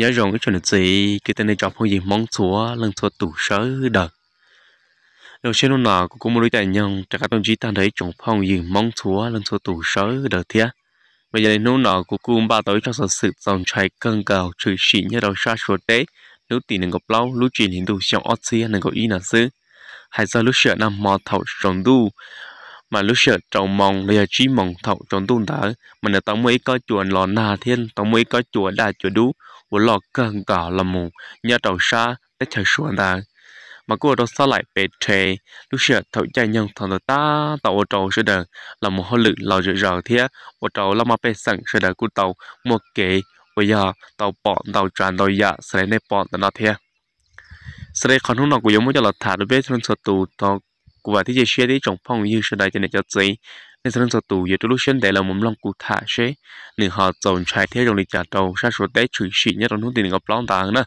nhớ rằng cái chuyện là gì cái tên này chọn phong gì mong chúa lần chúa tủ sớ đợt đầu tiên lúc nào cũng một đối tài nhân trả các đồng chí ta thấy chọn phong gì mong chúa lần chúa tủ sớ đợt thế bây giờ đến lúc nào cũng cũng ba tới trong sự dòng chảy cơn cầu trừ chỉ như đầu xa chúa tế nếu tỷ nâng gặp lâu lúc chỉ hình đủ trong ớt xí nâng gặp ý là xứ hay giờ lúc sửa năm mò thầu rồng đu mà lúc sợ trồng mong bây giờ chỉ mong thọ tròn tuôn thở mà nếu tao mới có chuồn lò nà thiên tao mới có chùa đà chùa đú của lò cơn cỏ là mù nhớ trầu xa để chờ xuống ta mà cô đó sao lại bề trề lúc sợ thọ chạy nhân thằng ta tao ô trầu sẽ đờ là một hô lực lò rửa rờ thế ô trầu là mà bề sẵn sẽ đờ của tàu một kế bây giờ tàu bọn tàu tràn tàu dạ sẽ nên bọn tao nó thế sau đây còn hôm nào cũng giống cho là thả được biết trong sổ tù tàu của và thế giới xe đấy trong phong như sơ đại cho nên cho gì nên sau đó tụ giờ tôi lúc sinh để là một lòng cụ thả xe nên họ trồng trái thế rồi trả đầu sa số để chửi xịn nhất trong hướng tiền gặp lòng tàng nữa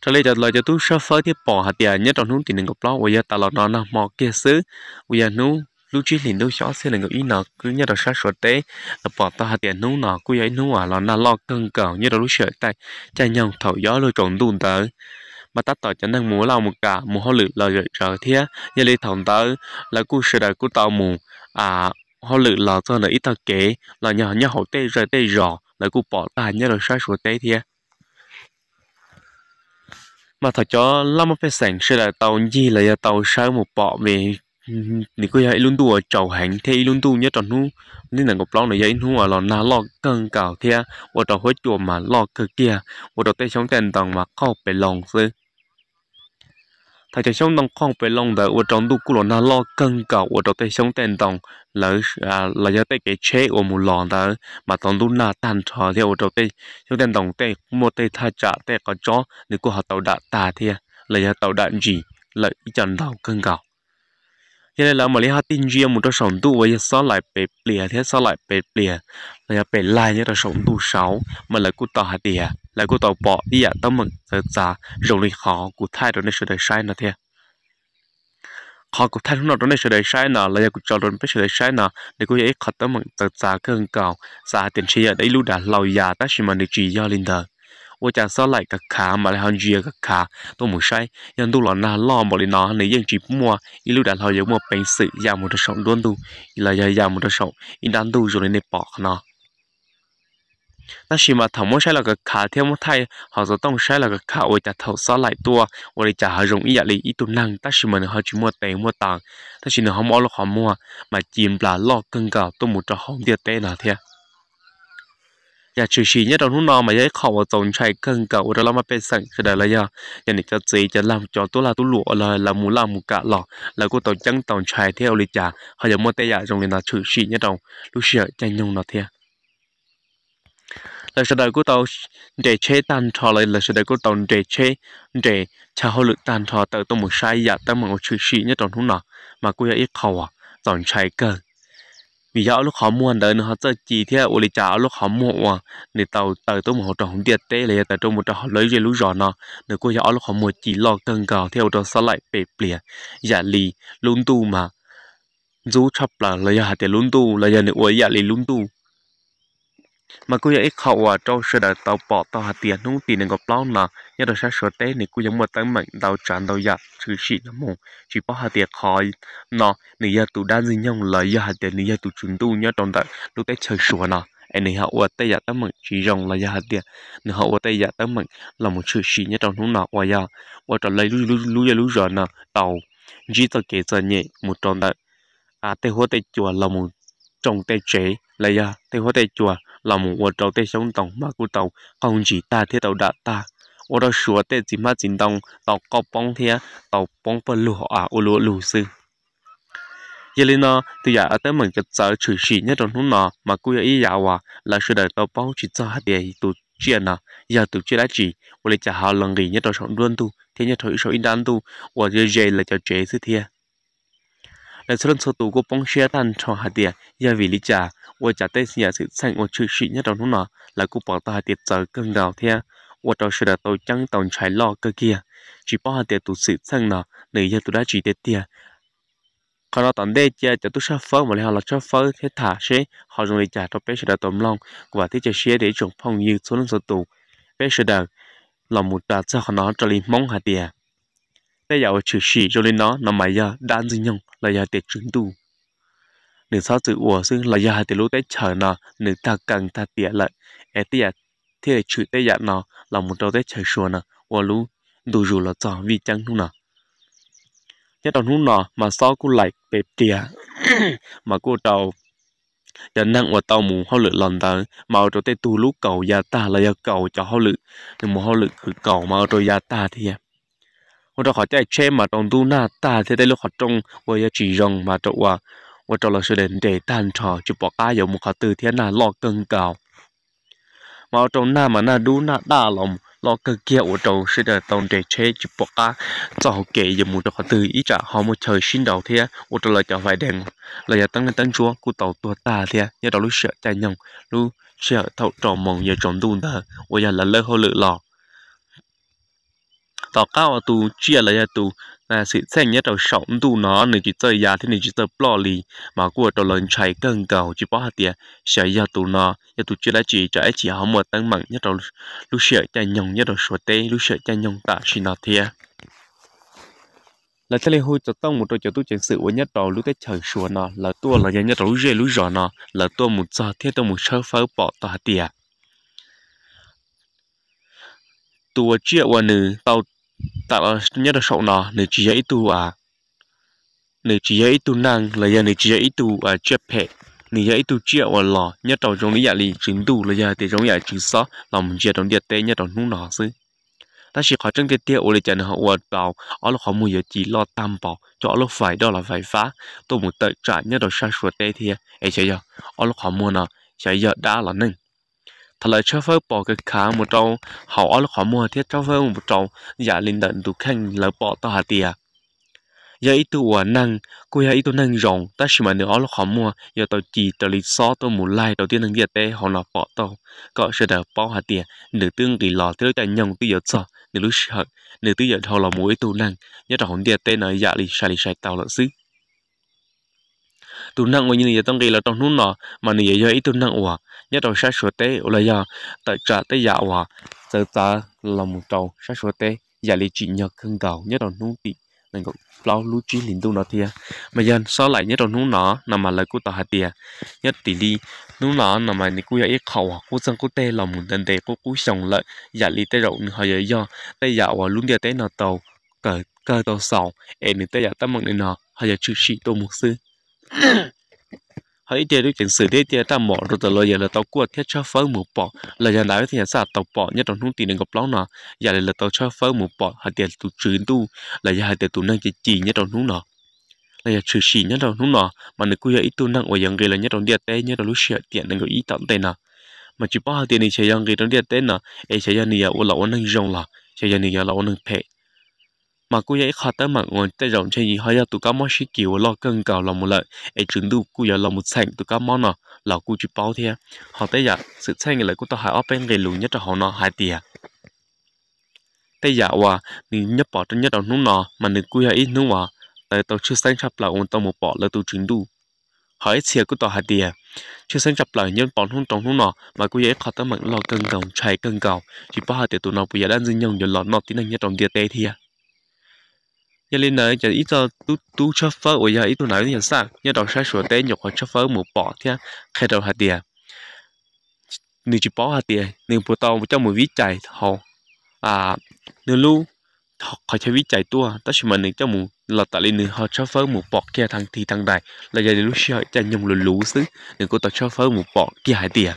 trở lại cho lời cho tôi sơ phơ thì bỏ hạt tiền nhất trong hướng tiền gặp lòng bây giờ ta lo nó nó mò kia xứ bây giờ nu lúc trước liền đâu xóa xe là người ý nọ cứ nhớ là sát sửa tế là bỏ ta hạt tiền nấu nọ cứ ấy nấu à là nó lo cân cẩu như là lúc sợ tay chạy nhau thổi gió lôi trộn đùn tới mà ta tỏ cho nên múa lòng một cả mù hô lử là rồi trở thế như lý thòng tới là cú sự đời cú tàu mù à hô lử là cho nó ít tao kế là nhờ nhỏ hậu tê rồi tê rõ là cú bỏ là nhớ rồi sai số tê thế mà thật cho lắm phải sẵn sẽ là tàu gì là tàu sai một bỏ về nếu có ai luôn ở chầu hành thì luôn tu nhớ tròn nu nên là ngọc long này dây nu là na lo cân cào thea ở đầu hơi chùa mà lo cơ kia ở đầu tay sống tên tầng mà không phải lòng sư thay cho sống tầng không phải lòng đời ở trong đu cú là na lo cân cào ở đầu tay sống tên tầng là là do tay cái chế của một lòn đó mà tầng đu na tan trò thea ở đầu tay sống tên tầng tay một tay tha trả tay có chó nếu có họ tàu đã tà thea là do tàu đã gì là chẳng đầu cân cào thế nên là mà lấy hạt tin duy một trong sống tu với sao lại bể bìa thế sao lại bể bìa là bể lại như là sáu tu sáu mà là cụ tàu hạt tìa là cụ tàu bỏ đi à tâm mừng giờ giá rồi lịch họ cụ thay đổi nên sửa đời sai nữa thế họ cụ thay đổi nó nên sự đời sai nữa là cụ cho đổi với sự đời sai nữa để cụ ấy khát tâm mừng giờ giá cơn cầu giá tiền chi ở đây lưu đã lâu già ta chỉ mà được chỉ do linh đời 我จะสลายกับขามาแล้วฮันจีกับขาตัวมุใช่ยันดูหลอนนะล้อมบริณาในยังจีบมัวอีลูกดาเรายังมัวเป็นสื่อยามุดสองด้วนดูอีลายายามุดสองอีดันดูจนในปอกเนาะ但是嘛，他们晒了个卡天么太，或者当晒了个卡，我家头少来多，我的家还容易压力一度难，但是嘛，他就莫得莫当，但是呢，他们了好么嘛，嘛进不了老更高，都没着好点得那天。อยาชื่อชีเนี่ยตอนหุ่นนอนมาย้าของ่าตรงใช้เครื่องเก่าเราเรามาเป็นสั่งขือด้เลยอะอย่างนี้จะจีจะลำจอตัวลาตัวหลวเลยละมูลามูกะหลอกแล้วก็ตอนจังตอนใช้เที่ยวลิจ่าเขาจะมัวแต่อยากจงเรียนนาชื่อชีเนี่ยตอนลูกเสียใจยงนอเที่ยแล้วสดง้ก็ต้องเดชเชตันทอเลยแล้วสดง้ก็ต้องเดชเชเดชาฮอลตันทอเติมตัวมือใช้อยากตั้งมือชื่อชีเนี่ยตอนหุ่นนอนมากูอยากอีกขอ่าตอนใช้เกินวิญญาณลูกขมวนเดินหาเจะจีเที่ยวอลิจาลูกขมวนในเต่าเต่าตั้องหัวตรงเดียดเตะเลยแต่ตรงมัวตรงเลยจะรู้ยอนะในกุญญาลูกขมวนจีลอกเัิงเก่าเที่ยวตรงสไลด์เปเปลี่ยอย่าลีลุนตูมาจู้ชับปลาเลยอยากเดี๋ยวลุนตูเลยอยาในอวยอย่าลีลุนตู mà cô ấy khẩu và trâu sẽ đời tàu bỏ tàu hạt tiền nung tiền nên gặp lâu là nhớ đời sáng sớm tế này cô giống một tấm mạnh đầu tràn đầu giặt sự sĩ lắm mồm chỉ bỏ hạt tiền khỏi nó nỉ giờ tụ đan gì nhông lời giờ hạt tiền nỉ giờ tụ chúng tu nhớ trong đời lúc tết trời sủa nó anh này hậu và tay giả tấm mạnh chỉ rồng là giả hạt tiền nửa hậu và tay giả tấm mạnh là một sự sĩ nhớ trong hướng nọ và giờ và trở lấy lũ lú lũ rồi nè tàu chỉ tờ kể giờ nhẹ một trong đời à tây hoa tây chùa là một trong tây chế lấy ya à, thì hoa tê chùa là một vật trâu tê sống tông mà cụ tàu không chỉ ta thế tàu đã ta ô đó sửa tê chỉ mà chính tông tàu có bóng thế tàu bóng bờ lù họ à ô lù lù sư à, giờ lên nó thì giờ ở tới mình cái giờ chửi chỉ nhất trong lúc nó mà cụ ý giả hòa là sự đời tàu bóng chỉ cho hết địa tụt chuyện nào giờ tụt chuyện đã chỉ ô lấy chả hào lần gì nhất trong sống luôn tu thế nhất thôi số in đan tu ô giờ dễ là cho chế sư thiệt là số lần số tù của bóng xe tan cho hạt tiền giờ vì lý trà, và trả tay nhà sự sang và chữ sĩ nhất trong lúc nào là cụ bảo ta hạt tiền giờ cơn đào theo và trong sự đã tàu trắng tàu trái lo cơ kia chỉ bảo hạt tiền tụ sự sang nào nơi giờ tụ đã chỉ tiền tiền còn đó tận đây chơi cho tôi sắp phơi mà họ là sắp phơi thế thả xe họ dùng để trả cho bé sự đã tôm long và thế chơi xe để chuẩn phong như số lần số tù bé sự đã là một đợt cho họ nói cho linh mong hạt tiền bây giờ chữ sĩ cho nên nó nó mày giờ đan dinh nhung là giờ để chứng tu nửa sau chữ ủa xưng là giờ để lúc tới chờ nó nửa ta cần ta tiệt lại em tiệt thế là chữ tây giờ nó là một đầu tới chờ xua nó ủa lú đủ dù là cho vì chăng lúc nào nhất là lúc nào mà sao cô lại bẹp tiệt mà cô đầu giờ nặng của tàu mù hao lự lần tới mà rồi tới tu lúc cầu gia ta là gia cầu cho hao lự nhưng mà hao lự cầu mà rồi gia ta thì à. 我这好在车嘛中都那大些的路好中，我也只用嘛着哇，我着了是人得单车就把家有木好 từ thiên 那落更高，mà trong na mà na đu na đa lòng lo cơ kia ở đầu sẽ là tông để chế chụp bọc á cho họ kể giờ một họ từ ý trả họ một trời sinh đầu thế ở đầu là cho phải đèn là giờ tăng lên tăng chúa cụ tàu tua ta thế nhớ đầu lúc sợ chạy nhông lúc sợ thấu trò mộng, giờ trộm đun ta ở giờ là lơ hô lự lò tỏ cao tu chia lấy tu là sự xanh nhất đầu sống tu nó nên chỉ chơi giá thế nên chỉ chơi bỏ lì mà của đầu lớn chạy cần cầu chỉ bỏ hạt tiền sẽ giờ tu nó giờ tu chưa đã chỉ cho ấy chỉ họ một tăng mạnh nhất đầu lúc sợ cha nhông nhất đầu sổ tê lúc sợ cha nhông tạ xin nó thiệt là thế này hồi cho tông một đôi cho tu chuyện sự với nhất đầu lúc tết trời sủa nó là tua là nhất đầu lúc rơi lúc rõ nó là tua một giờ thế tôi một sơ phớ bỏ tòa tiền tua chia qua nữ tàu là nhất là sậu nó để chỉ dễ tu à để chỉ dễ tu năng là giờ để chỉ dễ tu à chép hệ để dễ tu chịu à lò nhất đầu trong lý giải lý chính tu là giờ thì trong giải chính là mình chia trong địa tế nhất đầu nung nó xứ ta chỉ khỏi trong cái tiêu ở lại trên họ ở đầu ở lúc họ mua giờ chỉ lo tam bảo cho lúc phải đó là phải phá tôi muốn tự trả nhất đầu sai suốt đây thì ấy sẽ giờ ở lúc họ mua nó sẽ giờ đã là nâng thật là cho phơi bỏ cái khá một trâu hậu ở khó mua thiết cho phơi một trâu giả linh đận tụ khanh là bỏ tao hà tiề giờ ít tụ năng cô giờ ít tụ năng rộng ta chỉ mà nữa là khó mua giờ tao chỉ tao lý so tao muốn lại đầu tiên năng giật tê họ nó bỏ tao có sẽ được bỏ hà tiề nữ tương kỳ lò tới tại nhông tư giờ sợ nữ lúc sợ nữ tư giờ họ là mũi tụ năng nhớ trong hồn tiệt tê nói giả lý sai lý sai tao là xứ tụ năng ngoài như này giờ tông kỳ là trong nút nọ mà này giờ ít tụ năng ủa nhất đầu sát số tế ở là giờ tại trả tế dạo hòa giờ ta là một trầu sát số tế giả lý trị nhật khưng cầu nhất đầu nung tị nên cũng lao lưu trí liền tu nó thia mà dân so lại nhất đầu nung nó nằm mà lời của tao hạt tiền nhất tỷ đi nung nó nằm mà này cũng vậy khẩu của dân của tế là một tên tế của cú sòng lợi giả lý tế rộng họ giờ do tế dạo hòa luôn địa tế nó tàu cờ cờ tàu sầu em nị tế dạo tâm mộng này nó hay là chữ sĩ tô mục sư hãy tiền được chỉnh sửa để tiền ta mỏ rồi từ lời giờ là tao cua thiết cho phơi mù bỏ là giờ nào thì nhà xã tao bỏ nhất trong thông tin gặp lóng nọ giờ là tao cho phơi mù bỏ hãy tiền tụ trừ tu là giờ hãy tiền tụ năng chỉ chỉ nhất trong thông nọ là giờ trừ chỉ nhất trong thông nọ mà nếu cứ ít tu năng ở dạng người là nhất trong địa tế nhất trong lúc sửa tiền năng có ít tận tiền nọ mà chỉ bao tiền thì sẽ dạng người trong địa tế nọ ấy sẽ dạng người ở lão năng rong là sẽ dạng người là lão năng phe mà cô ấy khó tới mà ngồi tới rộng chơi gì họ giờ tụi cá mò xí kiểu lo cân cầu lòng một lợi ấy chuẩn đủ cô giờ lòng một sành tụi cá mò nọ là cô chụp bao thế họ tới giờ sự người lại cô ta hại ốp bên người lùn nhất là họ nó hai tiền tới giờ hòa nữ nhất bỏ trên nhất đầu nung nọ mà nữ cô giờ ít nung hòa tại tao chưa sành chập là ông tao một bỏ là tụi chuẩn đủ họ ấy xìa cô tao hai tiền chưa sành chập là nhân bỏ nung trong nung nọ mà cô ấy khó tới mà lo cân cầu chạy cân cầu chỉ bỏ hai tiền tụi nó bây giờ đang dưng nhau giờ lọt nọ tí năng nhất trong địa tê thiệt giờ lên nơi giờ ít cho tu tu cho phớ ở giờ ít tu nói giờ sao giờ đầu sai sửa té nhục hoặc cho phớ một bỏ thế khai đầu hạt tiền nửa chỉ bỏ hạt tiền nửa bộ tàu trong một vít chạy hồ à nếu lu học khỏi chơi vít chạy tua ta chỉ mình trong một là tại lên họ cho phớ một bỏ kia thằng thì thằng đại là giờ lúc sợ chạy nhung lù lú xứ nửa cô ta cho phớ một bỏ kia hạt tiền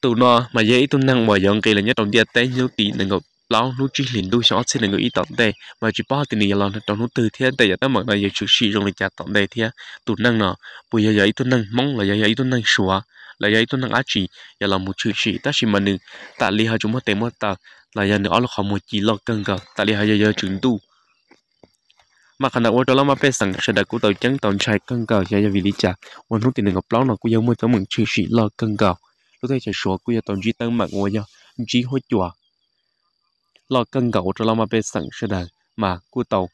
tụ nó mà dễ tụ năng bỏ dọn kỳ là nhất trong địa tế nhiều tí nên ngọc lão nu chỉ liền đuôi xóa xin là người ý tận đây mà chỉ bao tiền này là trong nu từ thiên đây ta mặc này giờ chủ sĩ trong lịch trả tận đây thiên tụi năng nọ bây giờ giờ tụi năng mong là giờ giờ tụi năng xóa là giờ tụi năng á chỉ giờ là một chủ sĩ ta chỉ mà nương ta li hai chúng mất tiền mất ta là giờ nữa là không một chỉ lo cân cả ta li hai giờ giờ chúng tu mà khả năng ô tô lắm mà phải sẵn sẽ đặt của tàu trắng tàu chạy cân cầu sẽ ra vì lý trả ôn hút tiền gặp lóng nó cũng giống như tấm mừng chi sĩ lo cân cầu lúc thấy chạy số cũng giờ tàu chỉ tăng mạng ngồi nhau chỉ hỗ trợ lo cân gấu cho lo mà bê sẵn sẽ đời mà cô tàu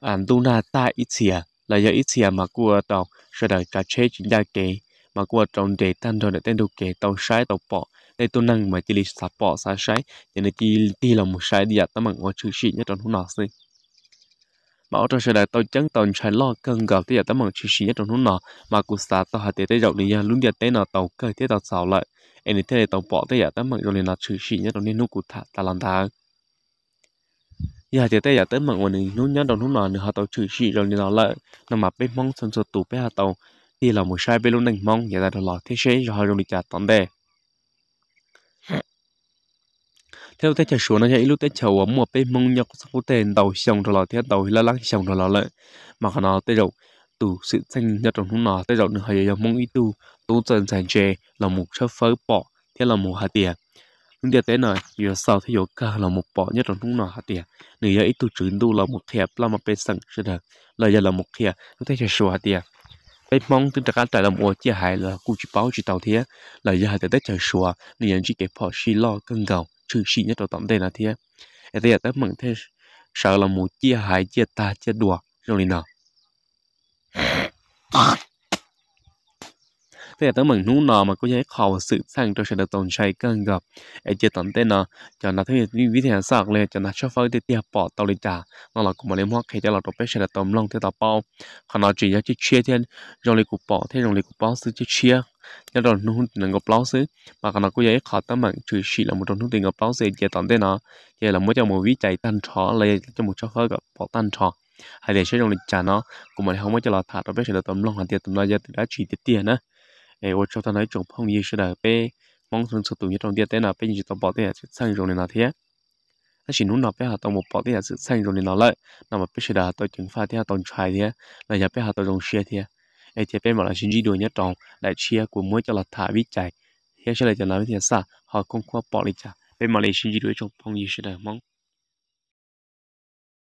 an tu na ta ít xìa là giờ ít xìa mà cô tàu sẽ đời cả chế chính gia kế mà cô trong để tăng rồi để tên đồ kế tàu sai tàu bỏ đây tôi năng mà chỉ lịch sạp bỏ xa sai cho nên chỉ đi là một sai đi ạ tao mặc ngồi chữ sĩ nhất trong hôm nào xin mà ở trong sẽ đời tàu chẳng tàu sai lo cân gấu thì ạ tao mặc chữ sĩ nhất trong hôm nào mà cô sa tàu hạt tế tế rộng đi luôn đi tế nọ tàu cơ thế tàu xào lại anh thế này tàu bỏ thì ạ tao mặc rồi là chữ sĩ nhất trong nên nó cụ thả ta làm thang giờ thì tới giờ tới mà quần nó nhớ đầu nó nào nữa họ tàu chửi chị rồi nó lại nó mà bên mong sân sụt tụ bé họ tàu thì là một sai bên luôn đành mong giờ là đầu lọ thế chế rồi họ dùng để trả tiền đề theo thế chả xuống nó chạy lúc thế chầu ở một bên mong nhau có tiền tàu xong rồi lọ thế tàu là lăng xong rồi lọ lại mà họ nào tới rồi tù sự xanh nhất trong nó nào tới rồi nữa họ giờ mong ít tu tu dần sàn chè là một chất phớ bỏ thế là một hạt tiền nhưng điều tế này giờ sau thì giờ cả là một bộ nhất là chúng nó hạt tiền nếu giờ ít tu chuyển tu là một thiệp là một bên sẵn sẽ được là giờ là một thiệp nó thấy sẽ sửa hạt tiền cái mong tính cả tại làm một chia hại là cũng chỉ báo chỉ tàu thế là giờ hạt tiền chơi sửa nửa giờ chỉ cái bỏ xì lo cân cầu trừ xì nhất là tổng đây là thế ở đây là tới mừng thế sợ là một chia hại chia ta chia đùa rồi nào thế là tới mình nú nò mà có giấy khẩu sự sang cho sự đầu tồn chạy cơn gặp ấy chưa tận tên nó cho nó thấy như ví thế sạc lên cho nó cho phơi thì tiệp bỏ tàu đi trả nó là cũng mà lấy mắc khi cho là tổ bé sự đầu tôm lông thế tàu bao còn nó chỉ cho chỉ chia thiên dòng lịch cục bỏ thế dòng lịch cục bỏ sự chỉ chia cho rồi nú là ngọc bao sự, mà còn nó có giấy khẩu tới mình chỉ chỉ là một trong những tiền ngọc bao sự chưa tận tên nó chỉ là mỗi cho một vị chạy tan trò lấy cho một cho phơi gặp bỏ tan trò hay để sử dụng lịch trả nó cũng mà không có cho là thả nó bé sự đầu tôm lông hàng tiền tôm la ra từ đã chỉ tiết tiền nữa. 诶，我找到那种朋友是来被网上做抖音上点在那被你到包点去参与的那天，那是侬那边哈到我包点去参与的那了，那么必须得到进发点到出来的，那也别哈到中学的，诶，这边嘛那是几多年长来吃过么叫了他比赛，也是来叫那边啥好空空包里家，被马来西亚几多种朋友是来忙。